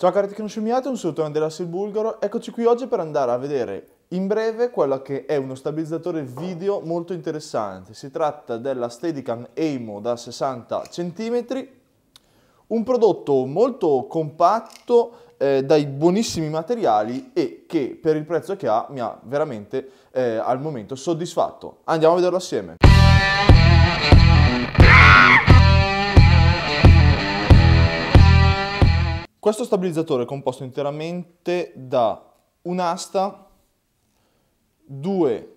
Ciao cari tecnoscimmiotti, un saluto dell'Assi Bulgaro. Eccoci qui oggi per andare a vedere in breve quello che è uno stabilizzatore video molto interessante. Si tratta della Steadicam Aimo da 60 cm, un prodotto molto compatto, eh, dai buonissimi materiali e che per il prezzo che ha mi ha veramente eh, al momento soddisfatto. Andiamo a vederlo assieme. Questo stabilizzatore è composto interamente da un'asta, due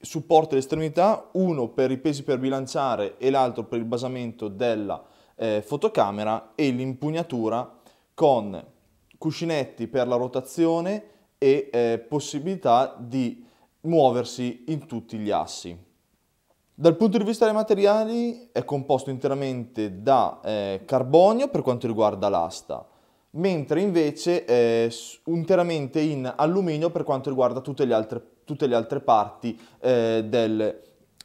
supporti all'estremità, uno per i pesi per bilanciare e l'altro per il basamento della eh, fotocamera e l'impugnatura con cuscinetti per la rotazione e eh, possibilità di muoversi in tutti gli assi. Dal punto di vista dei materiali è composto interamente da eh, carbonio per quanto riguarda l'asta, mentre invece è interamente in alluminio per quanto riguarda tutte le altre, tutte le altre parti eh, del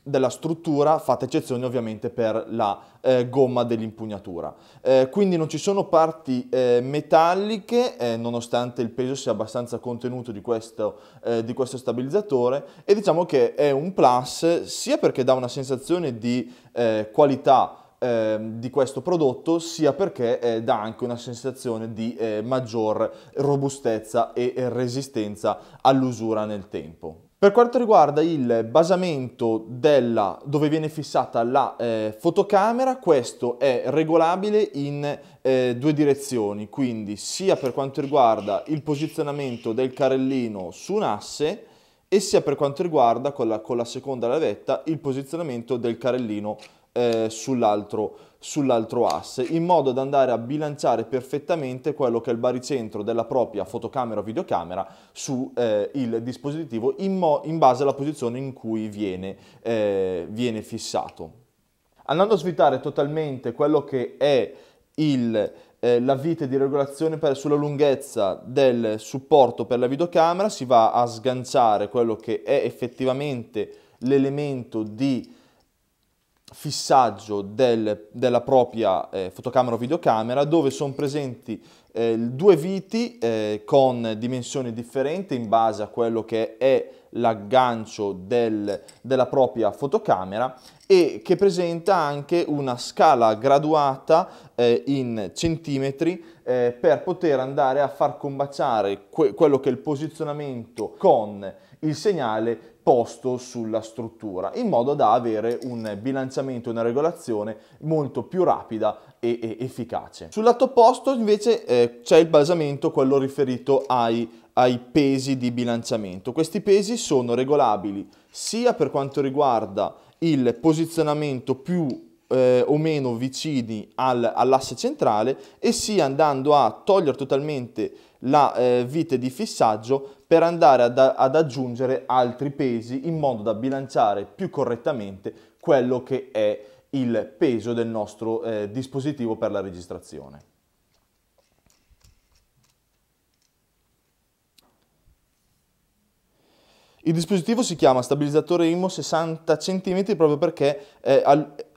della struttura, fatta eccezione ovviamente per la eh, gomma dell'impugnatura. Eh, quindi non ci sono parti eh, metalliche, eh, nonostante il peso sia abbastanza contenuto di questo, eh, di questo, stabilizzatore, e diciamo che è un plus sia perché dà una sensazione di eh, qualità ehm, di questo prodotto sia perché eh, dà anche una sensazione di eh, maggior robustezza e resistenza all'usura nel tempo. Per quanto riguarda il basamento della, dove viene fissata la eh, fotocamera, questo è regolabile in eh, due direzioni, quindi sia per quanto riguarda il posizionamento del carrellino su un asse e sia per quanto riguarda con la, con la seconda lavetta il posizionamento del carrellino eh, sull'altro sull'altro asse in modo da andare a bilanciare perfettamente quello che è il baricentro della propria fotocamera o videocamera sul eh, dispositivo in, in, base alla posizione in cui viene, eh, viene fissato. Andando a svitare totalmente quello che è il, eh, la vite di regolazione per, sulla lunghezza del supporto per la videocamera, si va a sganciare quello che è effettivamente l'elemento di fissaggio del, della propria eh, fotocamera o videocamera dove sono presenti eh, due viti eh, con dimensioni differenti in base a quello che è l'aggancio del, della propria fotocamera e che presenta anche una scala graduata eh, in centimetri eh, per poter andare a far combaciare que quello che è il posizionamento con il segnale posto sulla struttura in modo da avere un bilanciamento, e una regolazione molto più rapida e, e efficace. Sul lato opposto invece eh, c'è il basamento, quello riferito ai ai pesi di bilanciamento. Questi pesi sono regolabili sia per quanto riguarda il posizionamento più eh, o meno vicini al, all'asse centrale e sia andando a togliere totalmente la eh, vite di fissaggio per andare ad, ad aggiungere altri pesi in modo da bilanciare più correttamente quello che è il peso del nostro eh, dispositivo per la registrazione. Il dispositivo si chiama stabilizzatore IMO 60 cm proprio perché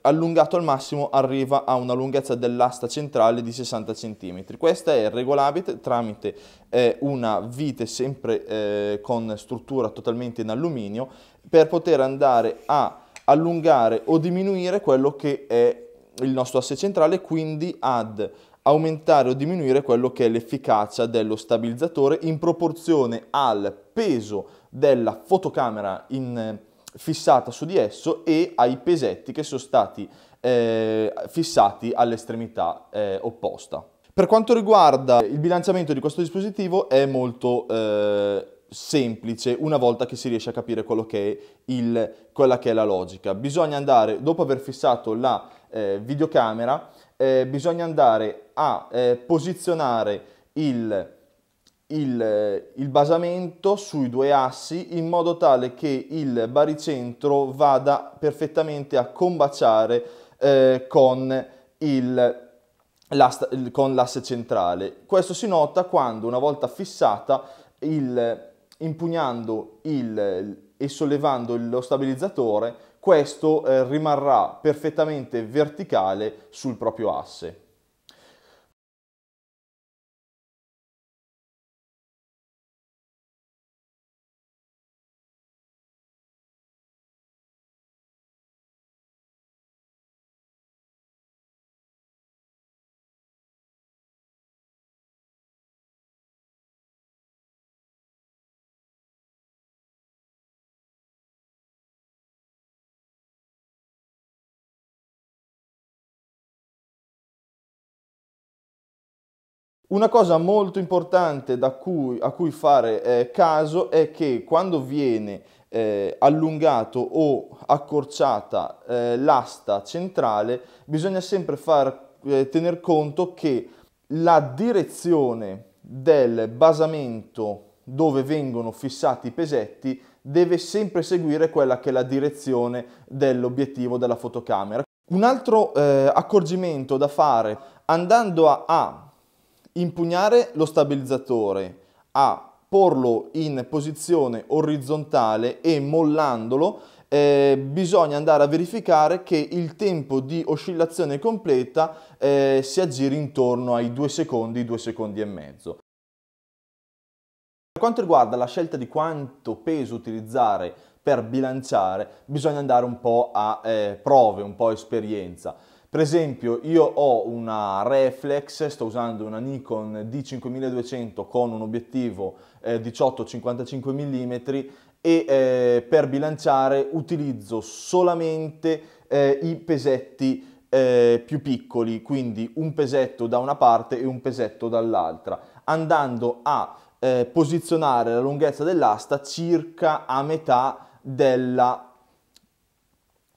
allungato al massimo arriva a una lunghezza dell'asta centrale di 60 cm. Questa è regolabile tramite eh, una vite sempre eh, con struttura totalmente in alluminio per poter andare a allungare o diminuire quello che è il nostro asse centrale, quindi ad aumentare o diminuire quello che è l'efficacia dello stabilizzatore in proporzione al peso della fotocamera in, eh, fissata su di esso e ai pesetti che sono stati eh, fissati all'estremità eh, opposta. Per quanto riguarda il bilanciamento di questo dispositivo è molto eh, semplice una volta che si riesce a capire che il, quella che è la logica. Bisogna andare, dopo aver fissato la eh, videocamera, eh, bisogna andare a posizionare il il, eh, il basamento sui due assi in modo tale che il baricentro vada perfettamente a combaciare eh, con il con l'asse centrale. Questo si nota quando una volta fissata, il, impugnando il, e sollevando lo stabilizzatore, questo eh, rimarrà perfettamente verticale sul proprio asse. Una cosa molto importante cui, a cui fare eh, caso è che quando viene eh, allungato o accorciata eh, l'asta centrale bisogna sempre far, eh, tener conto che la direzione del basamento dove vengono fissati i pesetti deve sempre seguire quella che è la direzione dell'obiettivo della fotocamera. Un altro eh, accorgimento da fare andando a, a impugnare lo stabilizzatore a porlo in posizione orizzontale e mollandolo eh, bisogna andare a verificare che il tempo di oscillazione completa eh, si aggiri intorno ai 2 secondi, 2 secondi e mezzo. Per quanto riguarda la scelta di quanto peso utilizzare per bilanciare, bisogna andare un po' a eh, prove, un po' a esperienza. Per esempio io ho una reflex, sto usando una Nikon D5200 con un obiettivo eh, 18-55 mm e eh, per bilanciare utilizzo solamente eh, i pesetti eh, più piccoli, quindi un pesetto da una parte e un pesetto dall'altra, andando a eh, posizionare la lunghezza dell'asta circa a metà della,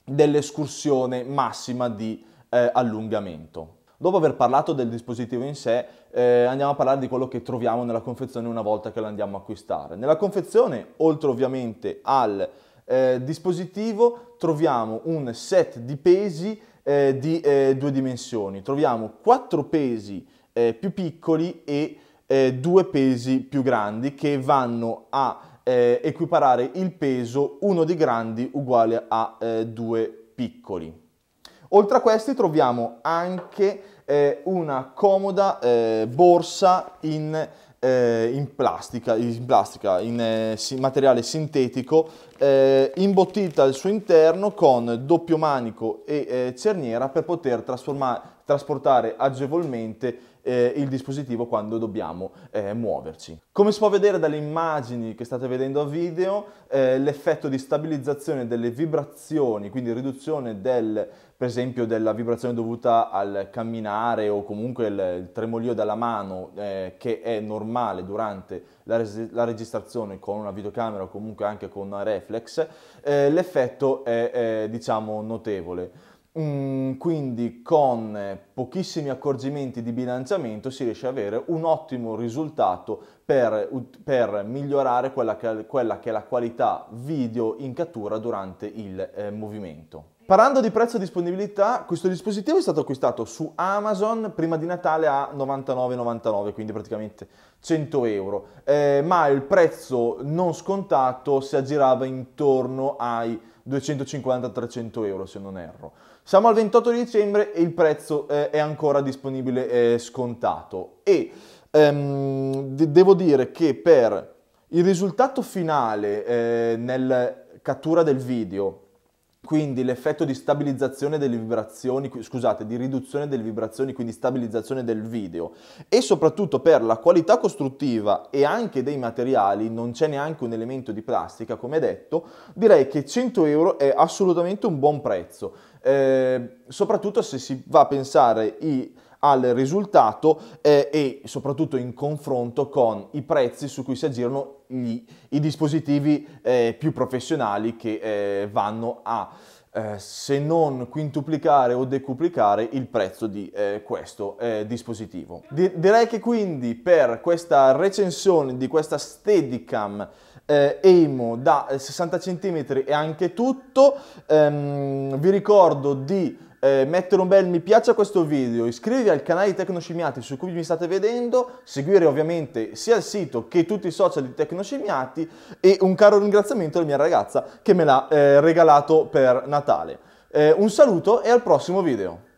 dell'escursione massima di eh, allungamento. Dopo aver parlato del dispositivo in sé, eh, andiamo a parlare di quello che troviamo nella confezione una volta che lo andiamo a acquistare. Nella confezione, oltre ovviamente al eh, dispositivo, troviamo un set di pesi eh, di eh, due dimensioni. Troviamo quattro pesi eh, più piccoli e eh, due pesi più grandi che vanno a equiparare il peso uno di grandi uguale a due piccoli. Oltre a questi troviamo anche eh, una comoda eh, borsa in, eh, in, plastica, in, plastica, in eh, materiale sintetico, eh, imbottita al suo interno con doppio manico e eh, cerniera per poter trasportare agevolmente eh, il dispositivo quando dobbiamo eh, muoverci. Come si può vedere dalle immagini che state vedendo a video, eh, l'effetto di stabilizzazione delle vibrazioni, quindi riduzione del per esempio della vibrazione dovuta al camminare o comunque il, tremolio della mano eh, che è normale durante la, res- la, registrazione con una videocamera o comunque anche con una reflex, eh, l'effetto è, è diciamo notevole. Mm, quindi con pochissimi accorgimenti di bilanciamento si riesce ad avere un ottimo risultato per, per migliorare quella che, quella che, è la qualità video in cattura durante il eh, movimento. Parlando di prezzo e disponibilità, questo dispositivo è stato acquistato su Amazon prima di Natale a 99,99, quindi praticamente 100 euro, eh, ma il prezzo non scontato si aggirava intorno ai 250-300 euro se non erro. Siamo al 28 dicembre e il prezzo eh, è ancora disponibile eh, scontato e ehm, de- devo dire che per il risultato finale eh, nel cattura del video quindi l'effetto di stabilizzazione delle vibrazioni, scusate, di riduzione delle vibrazioni, quindi stabilizzazione del video e soprattutto per la qualità costruttiva e anche dei materiali, non c'è neanche un elemento di plastica, come detto, direi che 100 euro è assolutamente un buon prezzo, eh, soprattutto se si va a pensare i al risultato eh, e soprattutto in confronto con i prezzi su cui si aggirano gli, i dispositivi eh, più professionali che eh, vanno a eh, se non quintuplicare o decuplicare il prezzo di eh, questo eh, dispositivo. Di direi che quindi per questa recensione di questa Steadicam eh, Emo da 60 cm è anche tutto. Ehm, vi ricordo di eh, mettere un bel mi piace a questo video, iscrivervi al canale di Tecnoscimmiati su cui mi state vedendo, seguire ovviamente sia il sito che tutti i social di Tecnoscimiati e un caro ringraziamento alla mia ragazza che me l'ha eh, regalato per Natale. Eh, un saluto e al prossimo video!